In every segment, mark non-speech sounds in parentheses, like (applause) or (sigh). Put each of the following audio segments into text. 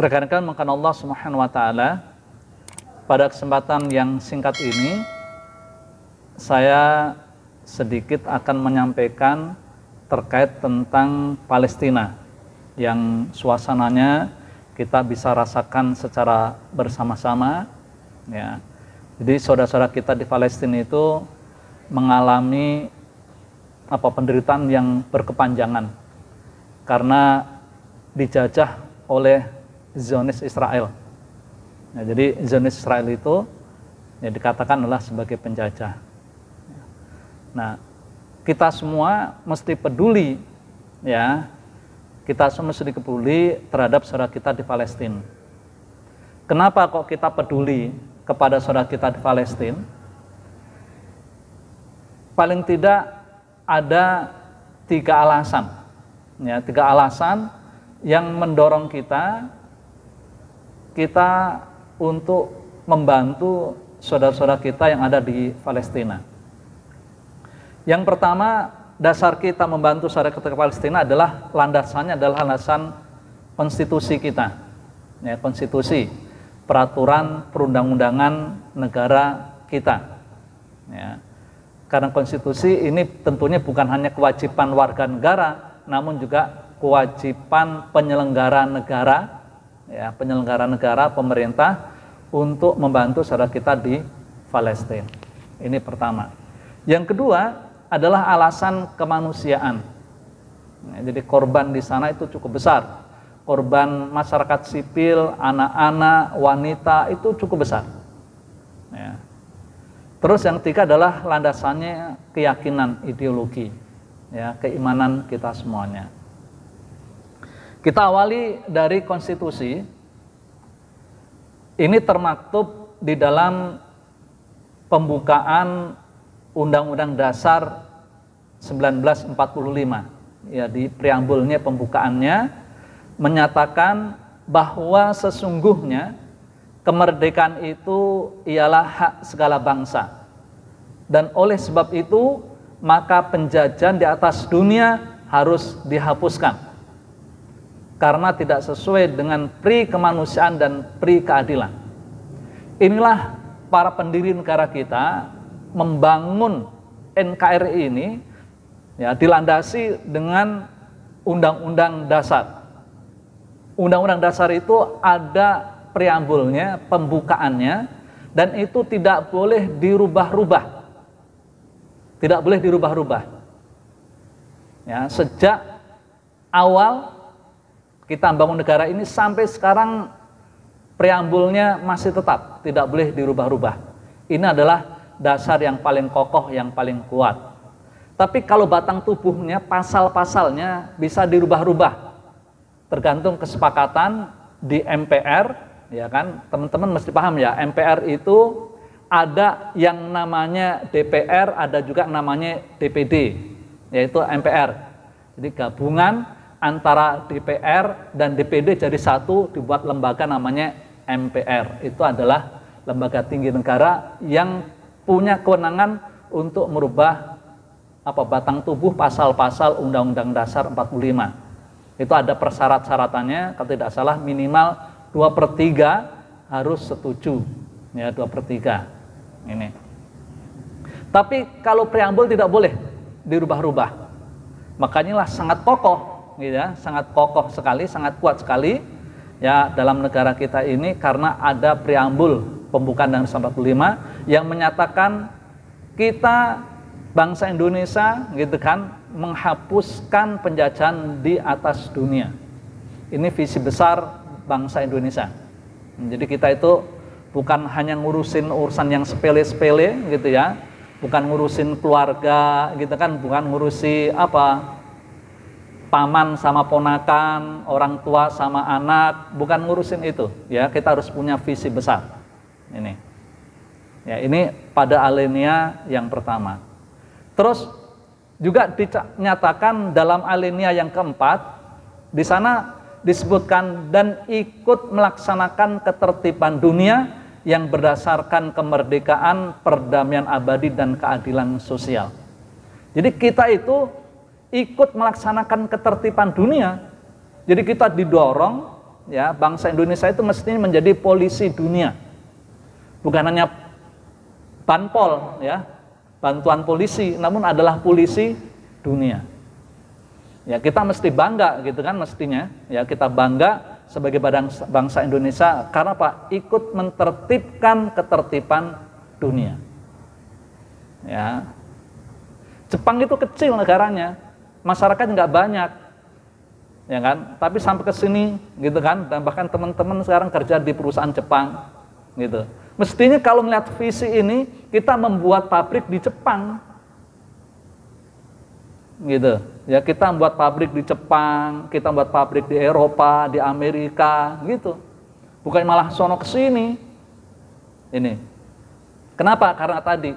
Rekan-rekan makan Allah Subhanahu wa taala pada kesempatan yang singkat ini saya sedikit akan menyampaikan terkait tentang Palestina yang suasananya kita bisa rasakan secara bersama-sama ya. Jadi saudara-saudara kita di Palestina itu mengalami apa penderitaan yang berkepanjangan karena dijajah oleh Zionis Israel. Nah, jadi Zionis Israel itu ya dikatakan adalah sebagai penjajah. Nah, kita semua mesti peduli ya. Kita semua mesti peduli terhadap saudara kita di Palestina. Kenapa kok kita peduli kepada saudara kita di Palestina? Paling tidak ada tiga alasan, ya, tiga alasan yang mendorong kita kita untuk membantu saudara-saudara kita yang ada di Palestina. Yang pertama, dasar kita membantu saudara kita ke Palestina adalah landasannya adalah landasan konstitusi kita. Ya, konstitusi, peraturan perundang-undangan negara kita. Ya. Karena konstitusi ini tentunya bukan hanya kewajiban warga negara, namun juga kewajiban penyelenggara negara ya, penyelenggara negara, pemerintah untuk membantu saudara kita di Palestina. Ini pertama. Yang kedua adalah alasan kemanusiaan. Ya, jadi korban di sana itu cukup besar. Korban masyarakat sipil, anak-anak, wanita itu cukup besar. Ya. Terus yang ketiga adalah landasannya keyakinan ideologi, ya keimanan kita semuanya. Kita awali dari konstitusi. Ini termaktub di dalam pembukaan Undang-Undang Dasar 1945. Ya, di preambulnya pembukaannya menyatakan bahwa sesungguhnya kemerdekaan itu ialah hak segala bangsa. Dan oleh sebab itu, maka penjajahan di atas dunia harus dihapuskan karena tidak sesuai dengan pri kemanusiaan dan pri keadilan. Inilah para pendiri negara kita membangun NKRI ini ya dilandasi dengan undang-undang dasar. Undang-undang dasar itu ada preambulnya, pembukaannya dan itu tidak boleh dirubah-rubah. Tidak boleh dirubah-rubah. Ya, sejak awal kita bangun negara ini sampai sekarang preambulnya masih tetap, tidak boleh dirubah-rubah. Ini adalah dasar yang paling kokoh, yang paling kuat. Tapi kalau batang tubuhnya, pasal-pasalnya bisa dirubah-rubah. Tergantung kesepakatan di MPR, ya kan? Teman-teman mesti paham ya, MPR itu ada yang namanya DPR, ada juga namanya DPD, yaitu MPR. Jadi gabungan antara DPR dan DPD jadi satu dibuat lembaga namanya MPR. Itu adalah lembaga tinggi negara yang punya kewenangan untuk merubah apa batang tubuh pasal-pasal Undang-Undang Dasar 45. Itu ada persyarat-syaratannya, kalau tidak salah minimal 2 per 3 harus setuju. Ya, 2 per 3. Ini. Tapi kalau preambul tidak boleh dirubah-rubah. Makanya lah sangat kokoh gitu ya, sangat kokoh sekali, sangat kuat sekali ya dalam negara kita ini karena ada preambul pembukaan dan 45 yang menyatakan kita bangsa Indonesia gitu kan menghapuskan penjajahan di atas dunia. Ini visi besar bangsa Indonesia. Jadi kita itu bukan hanya ngurusin urusan yang sepele-sepele gitu ya, bukan ngurusin keluarga gitu kan, bukan ngurusi apa paman sama ponakan, orang tua sama anak, bukan ngurusin itu. Ya, kita harus punya visi besar. Ini. Ya, ini pada alinea yang pertama. Terus juga dinyatakan dalam alinea yang keempat, di sana disebutkan dan ikut melaksanakan ketertiban dunia yang berdasarkan kemerdekaan, perdamaian abadi dan keadilan sosial. Jadi kita itu ikut melaksanakan ketertiban dunia. Jadi kita didorong ya bangsa Indonesia itu mestinya menjadi polisi dunia. Bukan hanya banpol ya, bantuan polisi, namun adalah polisi dunia. Ya, kita mesti bangga gitu kan mestinya. Ya, kita bangga sebagai badan bangsa Indonesia karena Pak ikut mentertibkan ketertiban dunia. Ya. Jepang itu kecil negaranya, masyarakat nggak banyak ya kan tapi sampai ke sini gitu kan dan bahkan teman-teman sekarang kerja di perusahaan Jepang gitu mestinya kalau melihat visi ini kita membuat pabrik di Jepang gitu ya kita membuat pabrik di Jepang kita membuat pabrik di Eropa di Amerika gitu bukan malah sono ke sini ini kenapa karena tadi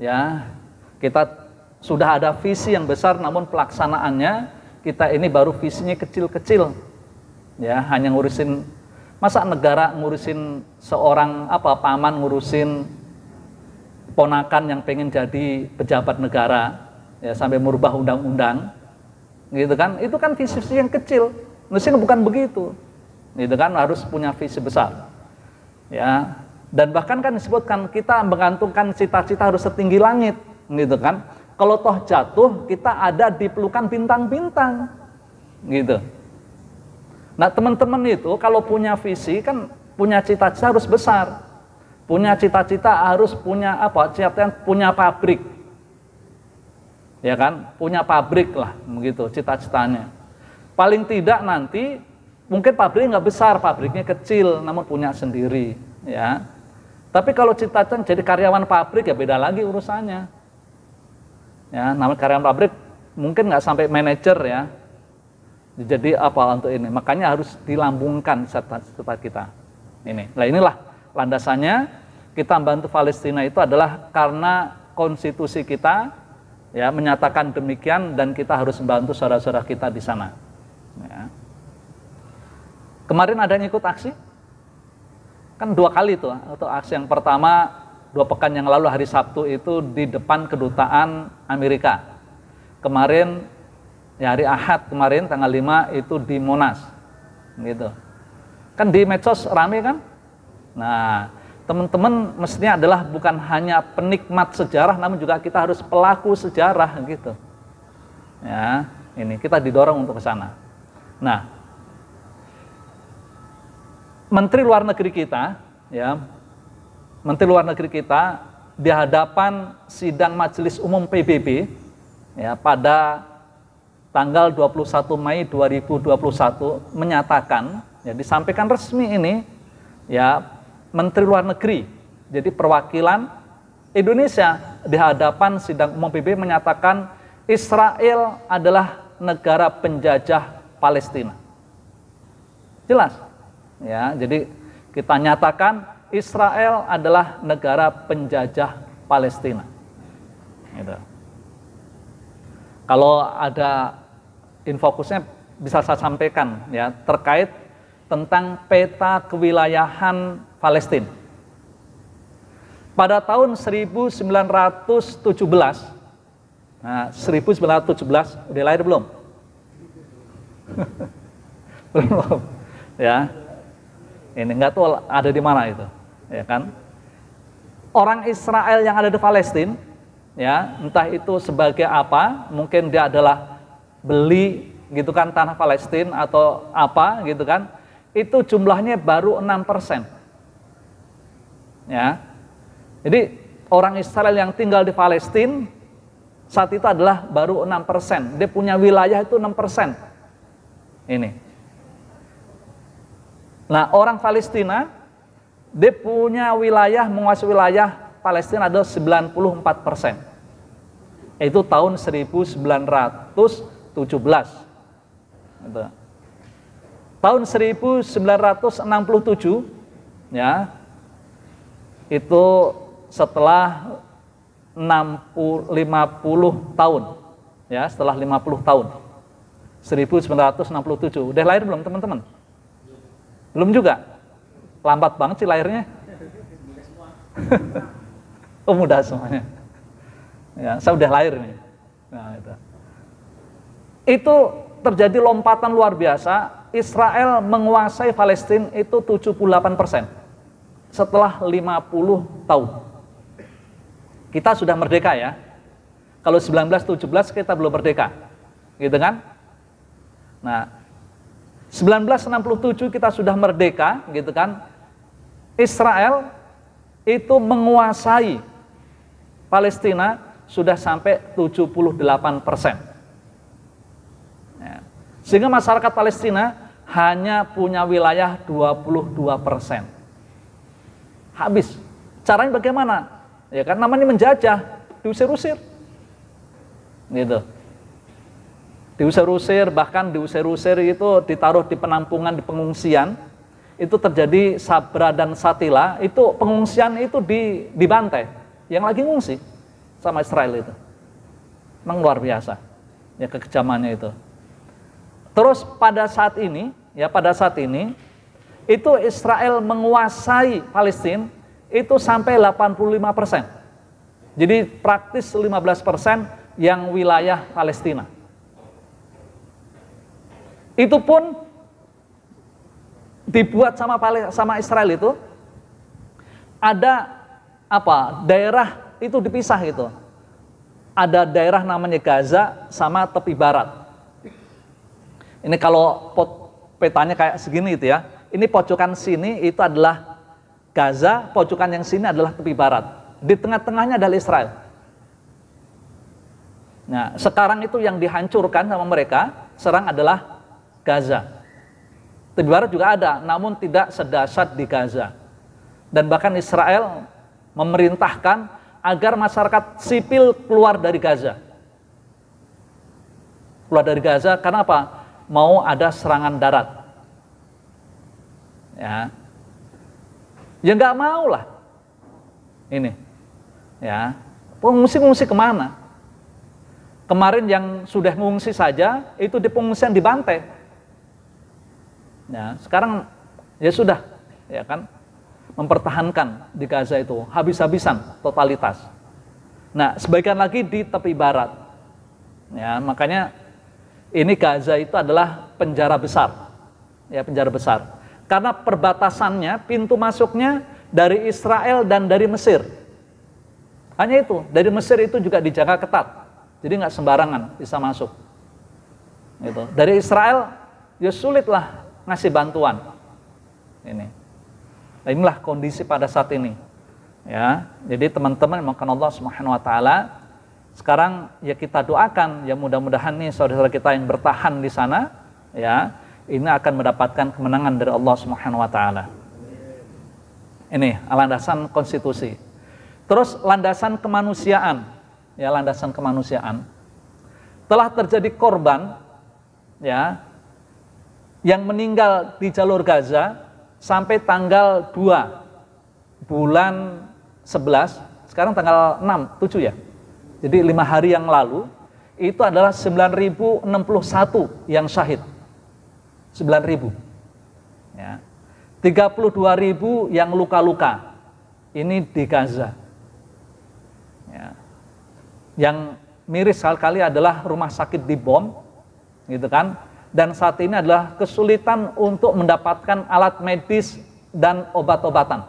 ya kita sudah ada visi yang besar namun pelaksanaannya kita ini baru visinya kecil-kecil. Ya, hanya ngurusin masa negara ngurusin seorang apa paman ngurusin ponakan yang pengen jadi pejabat negara ya sampai merubah undang-undang gitu kan itu kan visi visi yang kecil mesin bukan begitu gitu kan harus punya visi besar ya dan bahkan kan disebutkan kita menggantungkan cita-cita harus setinggi langit gitu kan kalau toh jatuh, kita ada di pelukan bintang-bintang. Gitu. Nah, teman-teman itu kalau punya visi kan punya cita-cita harus besar. Punya cita-cita harus punya apa? Cita punya pabrik. Ya kan? Punya pabrik lah, begitu cita-citanya. Paling tidak nanti mungkin pabrik nggak besar, pabriknya kecil, namun punya sendiri, ya. Tapi kalau cita-cita jadi karyawan pabrik ya beda lagi urusannya ya namun karyawan pabrik mungkin nggak sampai manajer ya jadi apa untuk ini makanya harus dilambungkan serta, kita ini nah inilah landasannya kita membantu Palestina itu adalah karena konstitusi kita ya menyatakan demikian dan kita harus membantu saudara-saudara kita di sana ya. kemarin ada yang ikut aksi kan dua kali tuh atau aksi yang pertama dua pekan yang lalu hari Sabtu itu di depan kedutaan Amerika. Kemarin ya hari Ahad kemarin tanggal 5 itu di Monas. Gitu. Kan di medsos rame kan? Nah, teman-teman mestinya adalah bukan hanya penikmat sejarah namun juga kita harus pelaku sejarah gitu. Ya, ini kita didorong untuk ke sana. Nah, menteri luar negeri kita ya Menteri Luar Negeri kita di hadapan sidang Majelis Umum PBB ya pada tanggal 21 Mei 2021 menyatakan ya disampaikan resmi ini ya Menteri Luar Negeri jadi perwakilan Indonesia di hadapan sidang umum PBB menyatakan Israel adalah negara penjajah Palestina. Jelas. Ya, jadi kita nyatakan Israel adalah negara penjajah Palestina. Gitu. Kalau ada infokusnya bisa saya sampaikan ya terkait tentang peta kewilayahan Palestina. Pada tahun 1917, nah 1917 udah lahir belum? (laughs) belum, Ya, ini nggak tahu ada di mana itu ya kan? Orang Israel yang ada di Palestina, ya, entah itu sebagai apa, mungkin dia adalah beli gitu kan tanah Palestina atau apa gitu kan, itu jumlahnya baru 6%. Ya. Jadi orang Israel yang tinggal di Palestina saat itu adalah baru 6%. Dia punya wilayah itu 6%. Ini. Nah, orang Palestina dia punya wilayah menguasai wilayah Palestina ada 94 persen itu tahun 1917 gitu. tahun 1967 ya itu setelah 60, 50 tahun ya setelah 50 tahun 1967 udah lahir belum teman-teman belum juga Lambat banget sih lahirnya. (laughs) oh mudah semuanya. Ya, saya udah lahir nih. Nah, itu. itu terjadi lompatan luar biasa. Israel menguasai Palestina itu 78 persen setelah 50 tahun. Kita sudah merdeka ya. Kalau 1917 kita belum merdeka. Gitu kan? Nah, 1967 kita sudah merdeka, gitu kan? Israel itu menguasai Palestina sudah sampai 78 persen. Ya. Sehingga masyarakat Palestina hanya punya wilayah 22 persen. Habis. Caranya bagaimana? Ya kan namanya menjajah, diusir-usir. Gitu. Diusir-usir, bahkan diusir-usir itu ditaruh di penampungan, di pengungsian, itu terjadi Sabra dan Satila, itu pengungsian itu di dibantai. Yang lagi ngungsi sama Israel itu. Memang luar biasa ya kekejamannya itu. Terus pada saat ini, ya pada saat ini itu Israel menguasai Palestina itu sampai 85%. Jadi praktis 15% yang wilayah Palestina. Itu pun dibuat sama sama Israel itu ada apa daerah itu dipisah gitu ada daerah namanya Gaza sama tepi barat ini kalau pot, petanya kayak segini itu ya ini pojokan sini itu adalah Gaza pojokan yang sini adalah tepi barat di tengah-tengahnya adalah Israel nah sekarang itu yang dihancurkan sama mereka serang adalah Gaza di barat juga ada, namun tidak sedasat di Gaza. Dan bahkan Israel memerintahkan agar masyarakat sipil keluar dari Gaza. Keluar dari Gaza, karena apa? Mau ada serangan darat. Ya, ya nggak mau lah. Ini, ya, pengungsi-pengungsi kemana? Kemarin yang sudah ngungsi saja itu di pengungsian di Bantai, Ya, sekarang ya sudah, ya kan, mempertahankan di Gaza itu habis-habisan totalitas. Nah, sebagian lagi di tepi barat. Ya, makanya ini Gaza itu adalah penjara besar. Ya, penjara besar. Karena perbatasannya, pintu masuknya dari Israel dan dari Mesir. Hanya itu, dari Mesir itu juga dijaga ketat. Jadi nggak sembarangan bisa masuk. Gitu. Dari Israel, ya sulitlah ngasih bantuan. Ini. Nah, inilah kondisi pada saat ini. Ya, jadi teman-teman makan Allah Subhanahu wa taala sekarang ya kita doakan ya mudah-mudahan nih saudara-saudara kita yang bertahan di sana ya ini akan mendapatkan kemenangan dari Allah Subhanahu wa taala. Ini landasan konstitusi. Terus landasan kemanusiaan. Ya, landasan kemanusiaan. Telah terjadi korban ya yang meninggal di jalur Gaza sampai tanggal 2 bulan 11, sekarang tanggal 6, 7 ya. Jadi lima hari yang lalu itu adalah 9.061 yang syahid. 9.000. Ya. 32.000 yang luka-luka. Ini di Gaza. Ya. Yang miris sekali adalah rumah sakit dibom, gitu kan? dan saat ini adalah kesulitan untuk mendapatkan alat medis dan obat-obatan.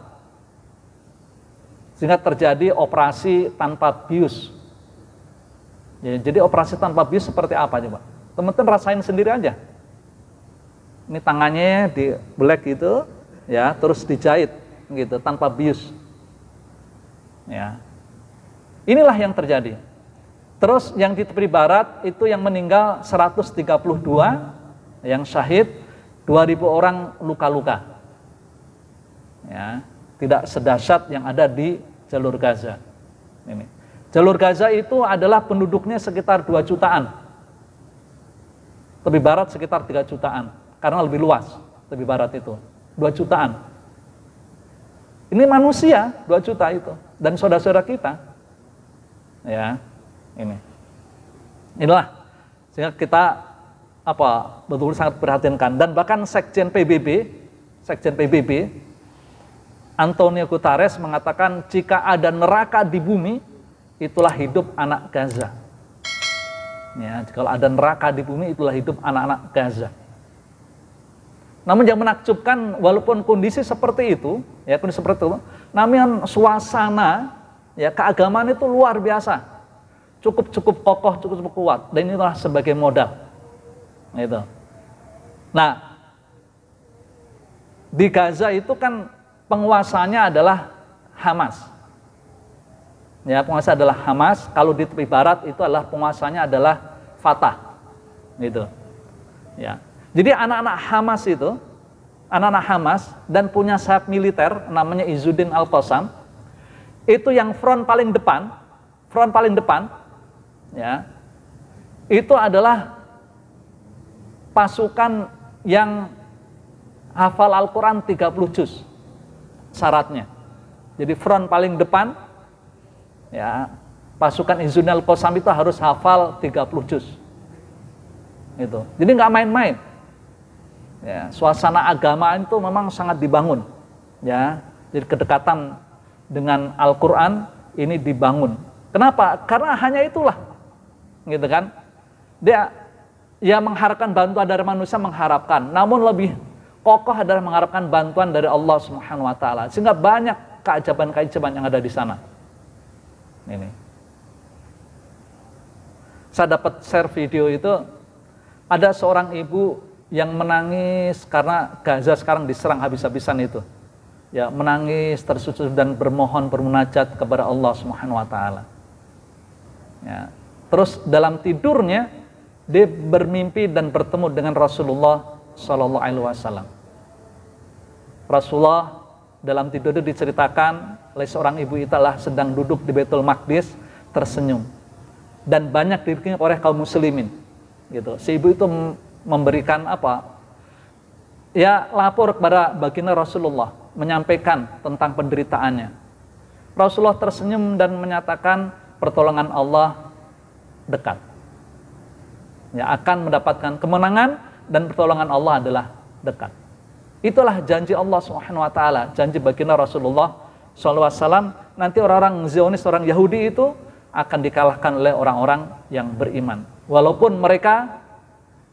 Sehingga terjadi operasi tanpa bius. Ya, jadi operasi tanpa bius seperti apa coba? Teman-teman rasain sendiri aja. Ini tangannya di black gitu, ya, terus dijahit gitu tanpa bius. Ya. Inilah yang terjadi. Terus yang di tepi barat itu yang meninggal 132 yang syahid 2000 orang luka-luka ya tidak sedahsyat yang ada di jalur Gaza ini jalur Gaza itu adalah penduduknya sekitar 2 jutaan lebih barat sekitar 3 jutaan karena lebih luas lebih barat itu 2 jutaan ini manusia 2 juta itu dan saudara-saudara kita ya ini inilah sehingga kita apa betul sangat perhatikan dan bahkan Sekjen PBB, Sekjen PBB Antonio Guterres mengatakan jika ada neraka di bumi itulah hidup anak Gaza. Ya, kalau ada neraka di bumi itulah hidup anak-anak Gaza. Namun yang menakjubkan walaupun kondisi seperti itu, ya kondisi seperti itu, namun suasana ya keagamaan itu luar biasa. Cukup cukup kokoh, cukup cukup kuat dan inilah sebagai modal. Itu. Nah, di Gaza itu kan penguasanya adalah Hamas. Ya, penguasa adalah Hamas. Kalau di tepi barat itu adalah penguasanya adalah Fatah. Gitu. Ya. Jadi anak-anak Hamas itu, anak-anak Hamas dan punya sayap militer namanya Izzuddin Al-Qassam, itu yang front paling depan, front paling depan, ya, itu adalah pasukan yang hafal Al-Quran 30 juz syaratnya. Jadi front paling depan, ya pasukan Izun al itu harus hafal 30 juz. Itu. Jadi nggak main-main. Ya, suasana agama itu memang sangat dibangun. Ya, jadi kedekatan dengan Al-Quran ini dibangun. Kenapa? Karena hanya itulah, gitu kan? Dia ya mengharapkan bantuan dari manusia mengharapkan, namun lebih kokoh adalah mengharapkan bantuan dari Allah Subhanahu wa taala. Sehingga banyak keajaiban-keajaiban yang ada di sana. Ini. Saya dapat share video itu ada seorang ibu yang menangis karena Gaza sekarang diserang habis-habisan itu. Ya, menangis tersusut dan bermohon bermunajat kepada Allah Subhanahu wa taala. Ya. Terus dalam tidurnya dia bermimpi dan bertemu dengan Rasulullah Sallallahu Alaihi Wasallam. Rasulullah dalam tidur itu diceritakan oleh seorang ibu italah sedang duduk di Betul Maqdis tersenyum dan banyak diringi oleh kaum muslimin gitu si ibu itu memberikan apa ya lapor kepada baginda Rasulullah menyampaikan tentang penderitaannya Rasulullah tersenyum dan menyatakan pertolongan Allah dekat ya akan mendapatkan kemenangan dan pertolongan Allah adalah dekat. Itulah janji Allah Subhanahu wa taala, janji baginda Rasulullah SAW nanti orang-orang Zionis, orang Yahudi itu akan dikalahkan oleh orang-orang yang beriman. Walaupun mereka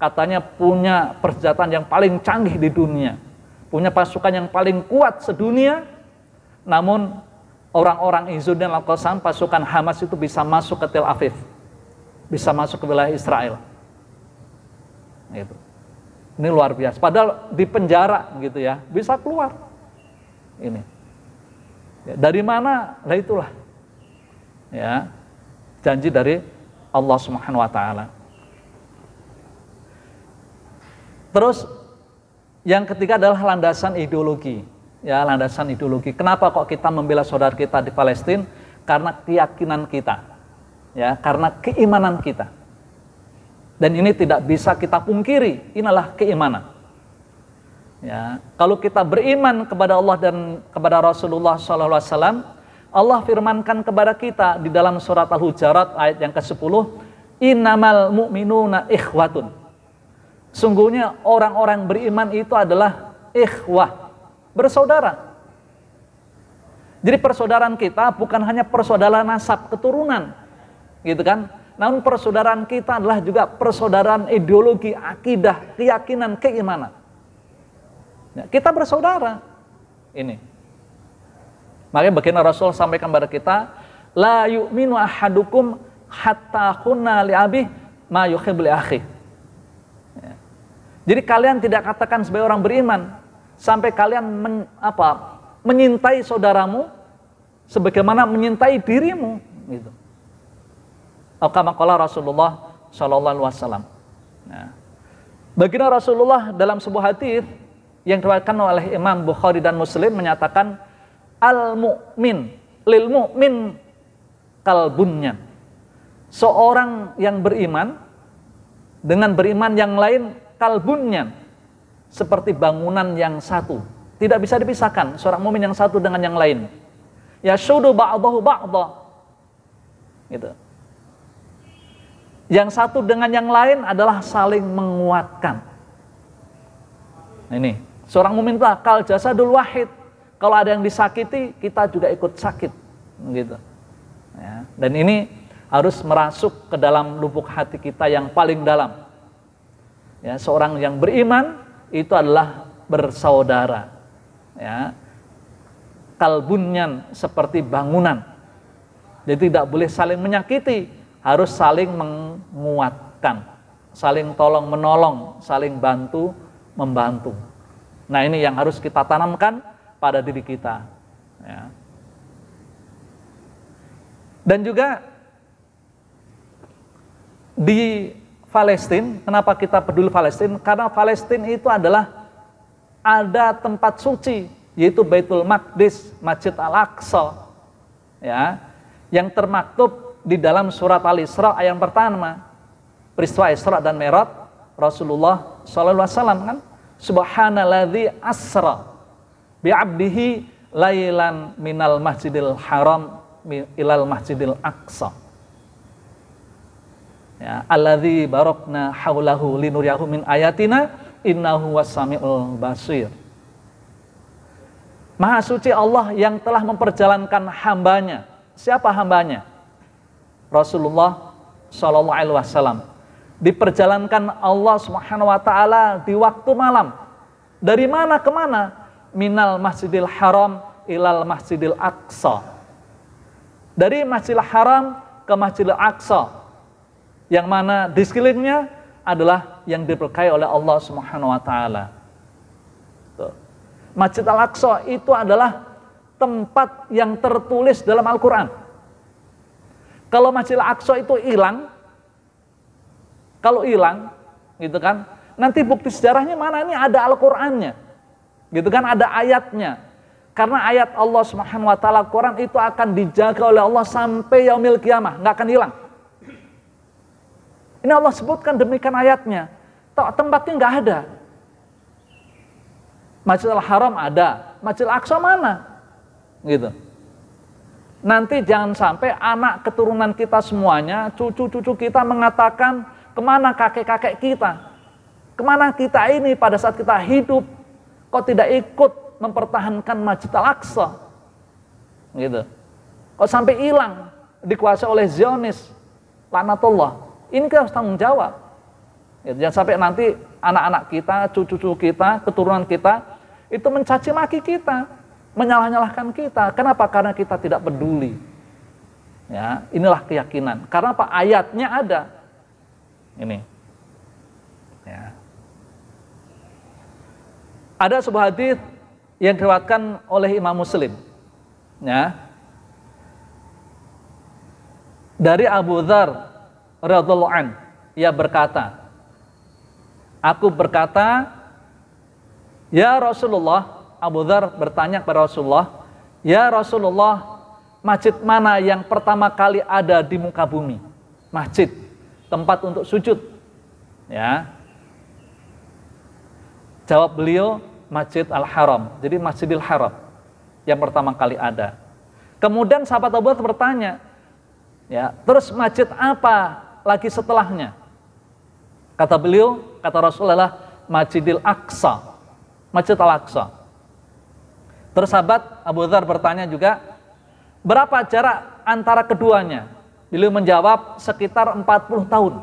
katanya punya persenjataan yang paling canggih di dunia, punya pasukan yang paling kuat sedunia, namun orang-orang Izzuddin al pasukan Hamas itu bisa masuk ke Tel Aviv, bisa masuk ke wilayah Israel. Gitu. Ini luar biasa. Padahal di penjara gitu ya, bisa keluar. Ini. Ya, dari mana? Nah itulah. Ya. Janji dari Allah Subhanahu wa taala. Terus yang ketiga adalah landasan ideologi. Ya, landasan ideologi. Kenapa kok kita membela saudara kita di Palestina? Karena keyakinan kita. Ya, karena keimanan kita dan ini tidak bisa kita pungkiri. Inilah keimanan. Ya, kalau kita beriman kepada Allah dan kepada Rasulullah SAW, Allah firmankan kepada kita di dalam surat Al-Hujarat ayat yang ke-10, Innamal mu'minuna ikhwatun. Sungguhnya orang-orang beriman itu adalah ikhwah, bersaudara. Jadi persaudaraan kita bukan hanya persaudaraan nasab keturunan, gitu kan? Namun persaudaraan kita adalah juga persaudaraan ideologi, akidah, keyakinan, keimanan. Ya, kita bersaudara. Ini. Makanya bagaimana Rasul sampaikan kepada kita, la yu'minu ahadukum hatta khunna li'abih abih ma yukhib li ya. Jadi kalian tidak katakan sebagai orang beriman sampai kalian men, apa, menyintai saudaramu sebagaimana menyintai dirimu gitu. Alkamakola Rasulullah Shallallahu Alaihi Wasallam. Nah, baginda Rasulullah dalam sebuah hadis yang diriwayatkan oleh Imam Bukhari dan Muslim menyatakan al mukmin lil mukmin kalbunnya. Seorang yang beriman dengan beriman yang lain kalbunnya seperti bangunan yang satu, tidak bisa dipisahkan seorang mukmin yang satu dengan yang lain. Ya syudu ba'dahu ba'da. Gitu. Yang satu dengan yang lain adalah saling menguatkan. Nah, ini, seorang meminta kal jasa dulu wahid. Kalau ada yang disakiti, kita juga ikut sakit, gitu. Ya. Dan ini harus merasuk ke dalam lubuk hati kita yang paling dalam. Ya, seorang yang beriman itu adalah bersaudara. Ya. Kalbunyan seperti bangunan. Jadi tidak boleh saling menyakiti, harus saling menguatkan, saling tolong menolong, saling bantu membantu. Nah ini yang harus kita tanamkan pada diri kita. Ya. Dan juga di Palestina, kenapa kita peduli Palestina? Karena Palestina itu adalah ada tempat suci, yaitu Baitul Maqdis, Masjid Al-Aqsa. Ya, yang termaktub di dalam surat Al-Isra ayat pertama peristiwa Isra dan merat Rasulullah saw kan subhanalladzi asra bi 'abdihi lailan minal masjidil haram ilal masjidil aqsa ya alladzi barokna haulahu linuryahu min ayatina innahu wasamiul basir Maha suci Allah yang telah memperjalankan hambanya. Siapa hambanya? Rasulullah Shallallahu Alaihi Wasallam. Diperjalankan Allah Subhanahu Wa Taala di waktu malam. Dari mana ke mana? Minal Masjidil Haram ilal Masjidil Aqsa. Dari Masjidil Haram ke Masjidil Aqsa. Yang mana di sekelilingnya adalah yang diberkahi oleh Allah Subhanahu wa taala. Masjid Al-Aqsa itu adalah tempat yang tertulis dalam Al-Qur'an kalau Masjidil Aqsa itu hilang, kalau hilang, gitu kan, nanti bukti sejarahnya mana? Ini ada Al-Qur'annya. Gitu kan, ada ayatnya. Karena ayat Allah Subhanahu wa taala Quran itu akan dijaga oleh Allah sampai yaumil kiamah, nggak akan hilang. Ini Allah sebutkan demikian ayatnya. Tok Tempatnya nggak ada. Masjidil Haram ada, Masjidil Aqsa mana? Gitu. Nanti jangan sampai anak keturunan kita semuanya, cucu-cucu kita mengatakan kemana kakek-kakek kita, kemana kita ini pada saat kita hidup, kok tidak ikut mempertahankan Masjid Al-Aqsa, gitu. Kok sampai hilang dikuasai oleh Zionis, lanatullah. Ini kita harus tanggung jawab. Gitu. Jangan sampai nanti anak-anak kita, cucu-cucu kita, keturunan kita itu mencaci maki kita, menyalah-nyalahkan kita. Kenapa? Karena kita tidak peduli. Ya, inilah keyakinan. Karena apa? Ayatnya ada. Ini. Ya. Ada sebuah hadis yang diriwayatkan oleh Imam Muslim. Ya. Dari Abu Dzar radhiyallahu an, ia berkata, Aku berkata, Ya Rasulullah, Abu Dhar bertanya kepada Rasulullah, Ya Rasulullah, masjid mana yang pertama kali ada di muka bumi? Masjid, tempat untuk sujud. Ya. Jawab beliau, Masjid Al-Haram. Jadi Masjidil Haram yang pertama kali ada. Kemudian sahabat Abu Dhar bertanya, ya, terus masjid apa lagi setelahnya? Kata beliau, kata Rasulullah, Masjidil Aqsa. Masjid Al-Aqsa. Terus sahabat Abu Dhar bertanya juga, berapa jarak antara keduanya? Beliau menjawab sekitar 40 tahun.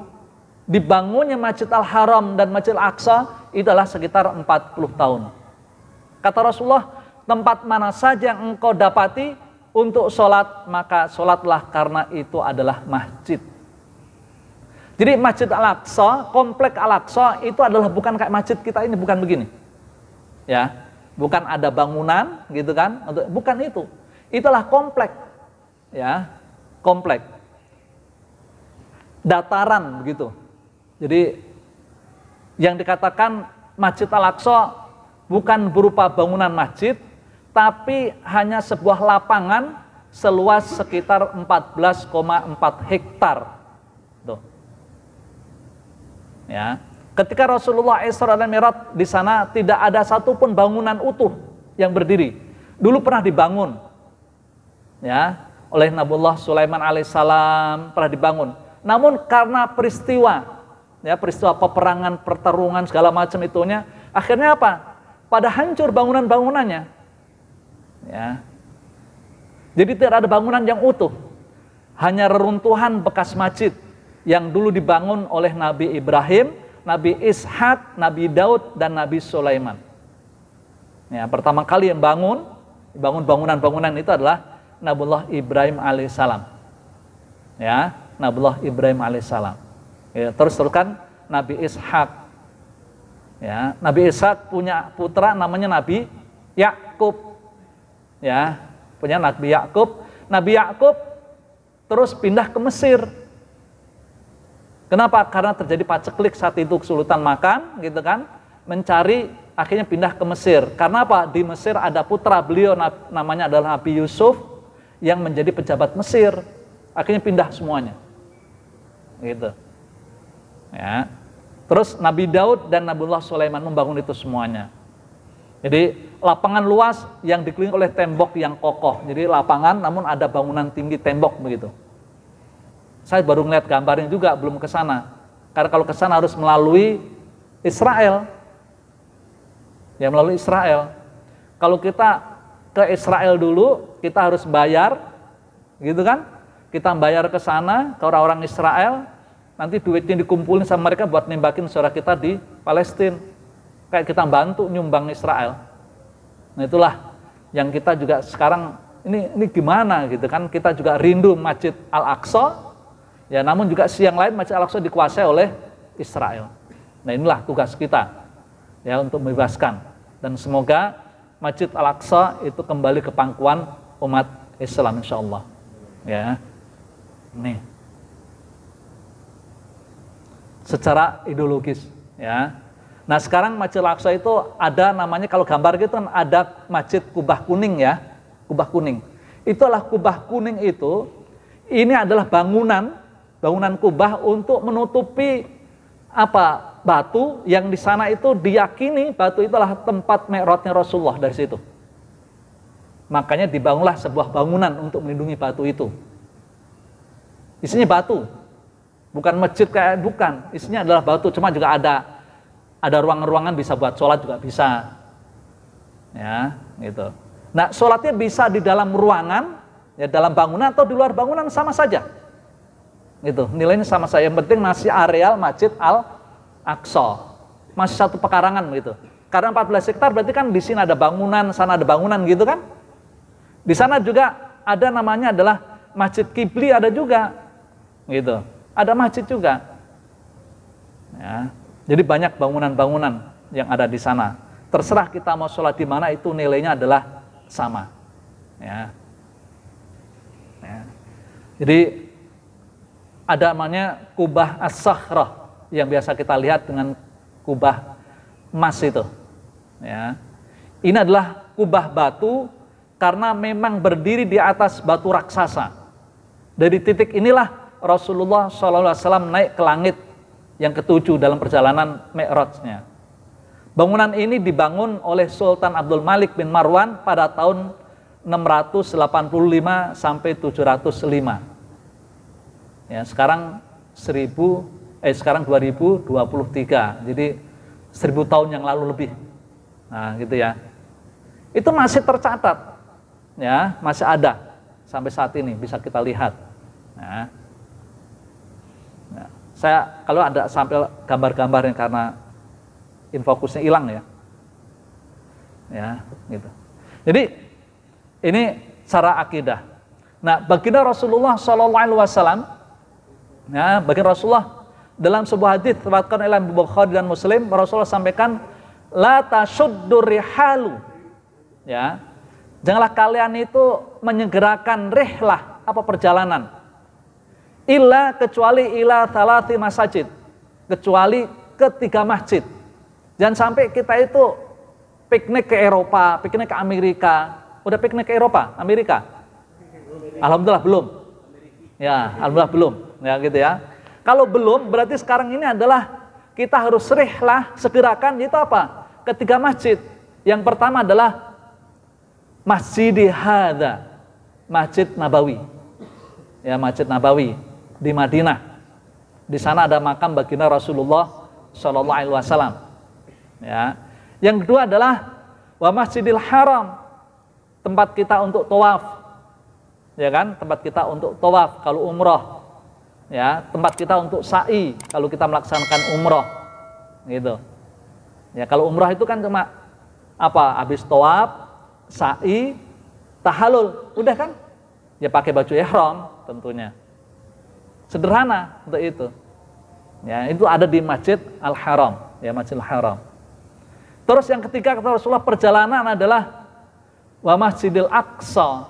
Dibangunnya Masjid Al-Haram dan Masjid Al-Aqsa adalah sekitar 40 tahun. Kata Rasulullah, tempat mana saja yang engkau dapati untuk sholat, maka sholatlah karena itu adalah masjid. Jadi Masjid Al-Aqsa, komplek Al-Aqsa itu adalah bukan kayak masjid kita ini, bukan begini. Ya, bukan ada bangunan gitu kan untuk bukan itu itulah komplek ya komplek dataran begitu jadi yang dikatakan masjid al-aqsa bukan berupa bangunan masjid tapi hanya sebuah lapangan seluas sekitar 14,4 hektar tuh ya Ketika Rasulullah Isra dan Mi'raj di sana tidak ada satupun bangunan utuh yang berdiri. Dulu pernah dibangun ya oleh Nabullah Sulaiman alaihissalam pernah dibangun. Namun karena peristiwa ya peristiwa peperangan, pertarungan segala macam itunya, akhirnya apa? Pada hancur bangunan-bangunannya. Ya. Jadi tidak ada bangunan yang utuh. Hanya reruntuhan bekas masjid yang dulu dibangun oleh Nabi Ibrahim Nabi Ishak, Nabi Daud, dan Nabi Sulaiman. Ya, pertama kali yang bangun, bangun bangunan-bangunan itu adalah Nabullah Ibrahim alaihissalam. Ya, Nabullah Ibrahim alaihissalam. Ya, terus teruskan Nabi Ishak. Ya, Nabi Ishak punya putra namanya Nabi Yakub. Ya, punya Nabi Yakub. Nabi Yakub terus pindah ke Mesir Kenapa? Karena terjadi paceklik saat itu kesulitan makan, gitu kan? Mencari akhirnya pindah ke Mesir. Karena apa? Di Mesir ada putra beliau namanya adalah Nabi Yusuf yang menjadi pejabat Mesir. Akhirnya pindah semuanya. Gitu. Ya. Terus Nabi Daud dan Nabiullah Sulaiman membangun itu semuanya. Jadi lapangan luas yang dikelilingi oleh tembok yang kokoh. Jadi lapangan namun ada bangunan tinggi tembok begitu. Saya baru ngeliat gambarnya juga belum ke sana. Karena kalau ke sana harus melalui Israel. Ya melalui Israel. Kalau kita ke Israel dulu, kita harus bayar gitu kan? Kita bayar ke sana ke orang-orang Israel, nanti duitnya dikumpulin sama mereka buat nembakin suara kita di Palestina. Kayak kita bantu nyumbang Israel. Nah itulah yang kita juga sekarang ini ini gimana gitu kan kita juga rindu masjid Al Aqsa Ya, namun juga siang lain Masjid Al-Aqsa dikuasai oleh Israel. Nah, inilah tugas kita ya untuk membebaskan dan semoga Masjid Al-Aqsa itu kembali ke pangkuan umat Islam insya Allah. Ya. Nih. Secara ideologis, ya. Nah, sekarang Masjid Al-Aqsa itu ada namanya kalau gambar gitu kan ada Masjid Kubah Kuning ya. Kubah Kuning. Itulah Kubah Kuning itu ini adalah bangunan bangunan kubah untuk menutupi apa batu yang di sana itu diyakini batu itulah tempat merotnya Rasulullah dari situ. Makanya dibangunlah sebuah bangunan untuk melindungi batu itu. Isinya batu, bukan masjid kayak bukan. Isinya adalah batu, cuma juga ada ada ruangan-ruangan bisa buat sholat juga bisa, ya gitu. Nah sholatnya bisa di dalam ruangan, ya dalam bangunan atau di luar bangunan sama saja. Itu nilainya sama saya. Yang penting masih areal Masjid Al Aqsa. Masih satu pekarangan gitu. Karena 14 hektar berarti kan di sini ada bangunan, sana ada bangunan gitu kan? Di sana juga ada namanya adalah Masjid Kibli ada juga. Gitu. Ada masjid juga. Ya. Jadi banyak bangunan-bangunan yang ada di sana. Terserah kita mau sholat di mana itu nilainya adalah sama. Ya. ya. Jadi ada namanya kubah as yang biasa kita lihat dengan kubah emas itu. Ya. Ini adalah kubah batu karena memang berdiri di atas batu raksasa. Dari titik inilah Rasulullah SAW naik ke langit yang ketujuh dalam perjalanan Mi'rajnya. Bangunan ini dibangun oleh Sultan Abdul Malik bin Marwan pada tahun 685 sampai 705 Ya, sekarang 1000 eh sekarang 2023. Jadi 1000 tahun yang lalu lebih. Nah, gitu ya. Itu masih tercatat. Ya, masih ada sampai saat ini bisa kita lihat. Nah, saya kalau ada sampai gambar gambarnya karena infokusnya hilang ya. Ya, gitu. Jadi ini cara akidah. Nah, baginda Rasulullah Shallallahu Alaihi Wasallam Ya, bagi Rasulullah dalam sebuah hadis terbatkan oleh Bukhari dan Muslim, Rasulullah sampaikan la tashuddur Ya. Janganlah kalian itu menyegerakan rihlah apa perjalanan. Illa kecuali ila salati masjid, Kecuali ketiga masjid. Jangan sampai kita itu piknik ke Eropa, piknik ke Amerika. Udah piknik ke Eropa, Amerika? Alhamdulillah belum. Ya, alhamdulillah belum ya gitu ya. Kalau belum berarti sekarang ini adalah kita harus serihlah, segerakan itu apa? Ketiga masjid. Yang pertama adalah Masjid Hada, Masjid Nabawi. Ya, Masjid Nabawi di Madinah. Di sana ada makam baginda Rasulullah Shallallahu Alaihi Wasallam. Ya. Yang kedua adalah wa Masjidil Haram, tempat kita untuk tawaf. Ya kan, tempat kita untuk tawaf kalau umroh ya tempat kita untuk sa'i kalau kita melaksanakan umroh gitu ya kalau umroh itu kan cuma apa habis toab sa'i tahalul udah kan ya pakai baju ihram tentunya sederhana untuk itu ya itu ada di masjid al haram ya masjid al haram terus yang ketiga kata Rasulullah perjalanan adalah wa masjidil aqsa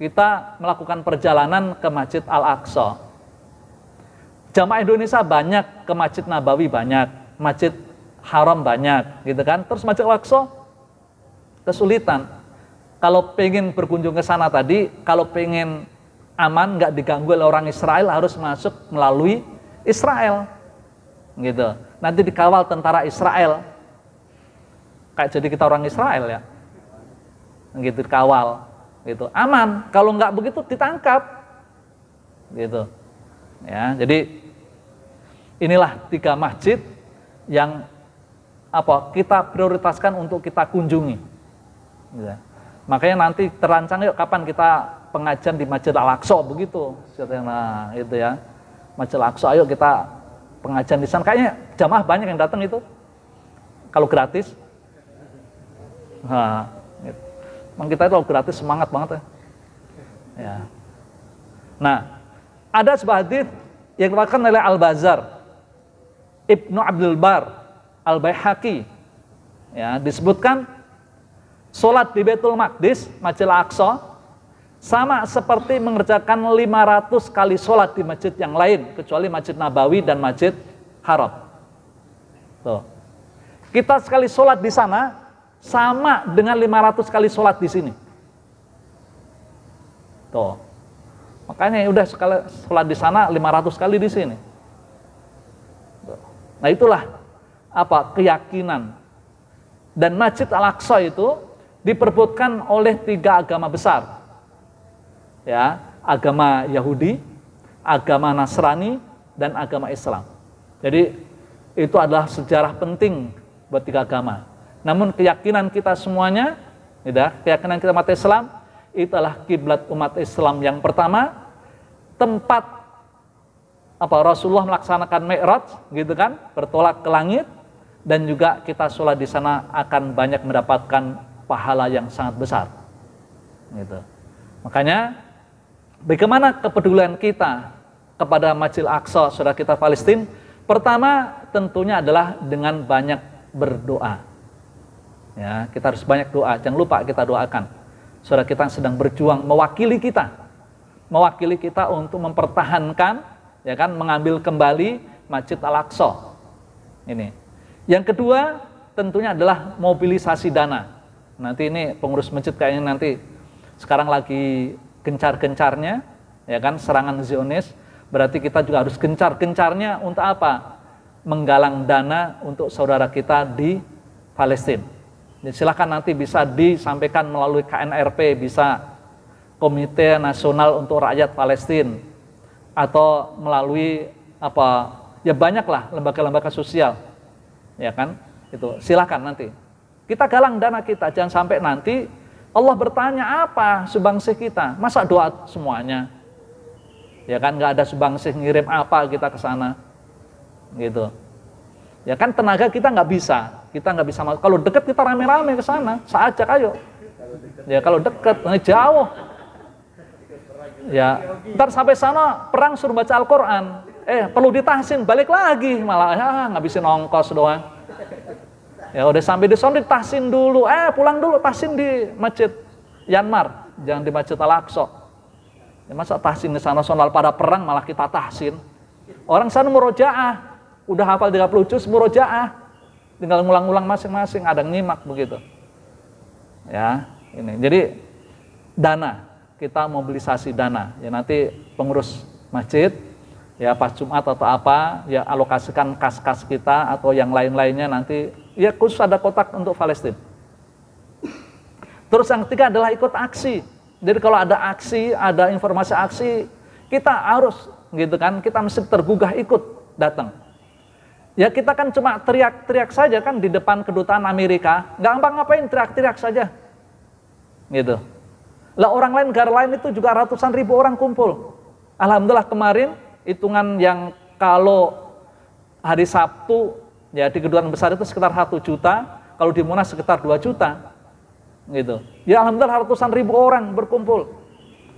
kita melakukan perjalanan ke masjid al aqsa jamaah Indonesia banyak ke Masjid Nabawi banyak, Masjid Haram banyak, gitu kan. Terus Masjid Al-Aqsa kesulitan. Kalau pengen berkunjung ke sana tadi, kalau pengen aman nggak diganggu oleh orang Israel harus masuk melalui Israel, gitu. Nanti dikawal tentara Israel. Kayak jadi kita orang Israel ya, gitu dikawal, gitu. Aman. Kalau nggak begitu ditangkap, gitu. Ya, jadi Inilah tiga masjid yang apa kita prioritaskan untuk kita kunjungi. Ya. Makanya nanti terancang yuk kapan kita pengajian di Masjid Al-Aqsa begitu. Nah, itu ya. Masjid Al-Aqsa ayo kita pengajian di sana. Kayaknya jamaah banyak yang datang itu. Kalau gratis. Nah, kita itu kalau gratis semangat banget ya. ya. Nah, ada sebuah hadis yang dikeluarkan oleh Al-Bazar Ibnu Abdul Bar Al-Baihaqi ya disebutkan salat di Betul Maqdis Masjid Al-Aqsa sama seperti mengerjakan 500 kali sholat di masjid yang lain kecuali masjid Nabawi dan masjid Haram. Tuh. Kita sekali sholat di sana sama dengan 500 kali sholat di sini. Tuh. Makanya udah sekali sholat di sana 500 kali di sini. Nah itulah apa keyakinan. Dan Masjid Al-Aqsa itu diperbutkan oleh tiga agama besar. Ya, agama Yahudi, agama Nasrani, dan agama Islam. Jadi itu adalah sejarah penting buat tiga agama. Namun keyakinan kita semuanya, ya, keyakinan kita umat Islam, itulah kiblat umat Islam yang pertama, tempat apa Rasulullah melaksanakan Mi'raj gitu kan, bertolak ke langit dan juga kita sholat di sana akan banyak mendapatkan pahala yang sangat besar. Gitu. Makanya bagaimana kepedulian kita kepada Masjid Aqsa saudara kita Palestina? Pertama tentunya adalah dengan banyak berdoa. Ya, kita harus banyak doa. Jangan lupa kita doakan. Saudara kita sedang berjuang mewakili kita. Mewakili kita untuk mempertahankan ya kan mengambil kembali Masjid Al-Aqsa. Ini. Yang kedua tentunya adalah mobilisasi dana. Nanti ini pengurus masjid kayaknya nanti sekarang lagi gencar-gencarnya ya kan serangan Zionis, berarti kita juga harus gencar-gencarnya untuk apa? Menggalang dana untuk saudara kita di Palestina. Ya, Silahkan nanti bisa disampaikan melalui KNRP, bisa Komite Nasional untuk Rakyat Palestina atau melalui apa ya banyaklah lembaga-lembaga sosial ya kan itu silakan nanti kita galang dana kita jangan sampai nanti Allah bertanya apa subangsi kita masa doa semuanya ya kan nggak ada subangsi ngirim apa kita ke sana gitu ya kan tenaga kita nggak bisa kita nggak bisa kalau deket kita rame-rame ke sana saja ayo ya kalau deket nah, jauh Ya, ntar sampai sana perang suruh baca Al-Quran. Eh, perlu ditahsin, balik lagi malah ya, ngabisin ongkos doang. Ya udah sampai di sana ditahsin dulu. Eh, pulang dulu tahsin di masjid Yanmar, jangan di masjid Al-Aqsa. Ya, masa tahsin di sana soal pada perang malah kita tahsin. Orang sana murojaah, udah hafal 30 juz murojaah. Tinggal ngulang-ngulang masing-masing, ada nyimak begitu. Ya, ini. Jadi dana kita mobilisasi dana. Ya nanti pengurus masjid ya pas Jumat atau apa ya alokasikan kas-kas kita atau yang lain-lainnya nanti ya khusus ada kotak untuk Palestina. Terus yang ketiga adalah ikut aksi. Jadi kalau ada aksi, ada informasi aksi, kita harus gitu kan, kita mesti tergugah ikut datang. Ya kita kan cuma teriak-teriak saja kan di depan kedutaan Amerika, gampang ngapain teriak-teriak saja. Gitu. Lah orang lain negara lain itu juga ratusan ribu orang kumpul. Alhamdulillah kemarin hitungan yang kalau hari Sabtu ya di kedua besar itu sekitar satu juta, kalau di Monas sekitar 2 juta. Gitu. Ya alhamdulillah ratusan ribu orang berkumpul.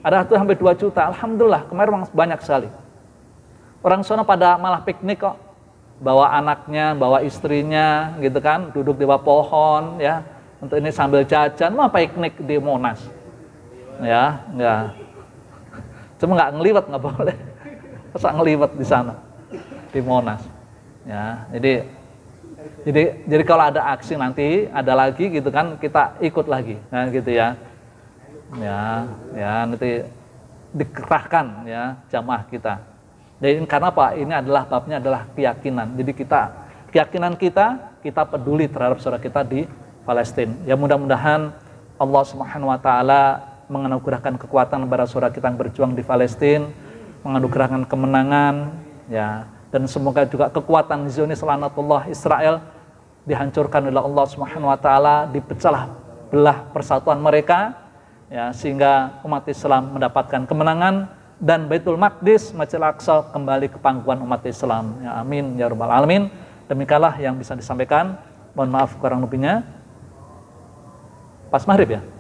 Ada satu sampai 2 juta. Alhamdulillah kemarin memang banyak sekali. Orang sana pada malah piknik kok. Bawa anaknya, bawa istrinya gitu kan, duduk di bawah pohon ya. Untuk ini sambil jajan, mau piknik di Monas ya enggak ya. cuma nggak ngeliwat nggak boleh masa ngeliwat di sana di Monas ya jadi jadi jadi kalau ada aksi nanti ada lagi gitu kan kita ikut lagi nah gitu ya ya ya nanti dikerahkan ya jamaah kita jadi karena apa ini adalah babnya adalah keyakinan jadi kita keyakinan kita kita peduli terhadap saudara kita di Palestina ya mudah-mudahan Allah Subhanahu wa taala menganugerahkan kekuatan kepada saudara kita yang berjuang di Palestina, menganugerahkan kemenangan, ya. Dan semoga juga kekuatan Zionis Allah Israel dihancurkan oleh Allah Subhanahu wa taala, dipecah belah persatuan mereka ya sehingga umat Islam mendapatkan kemenangan dan Baitul Maqdis Masjid Al-Aqsa kembali ke pangkuan umat Islam. Ya, amin ya rabbal alamin. Demikianlah yang bisa disampaikan. Mohon maaf kurang lebihnya. Pas maghrib ya.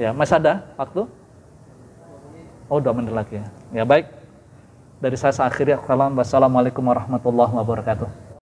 Ya, masih ada waktu? Oh, dua menit lagi ya. Ya, baik. Dari saya seakhirnya, wassalamualaikum warahmatullahi wabarakatuh.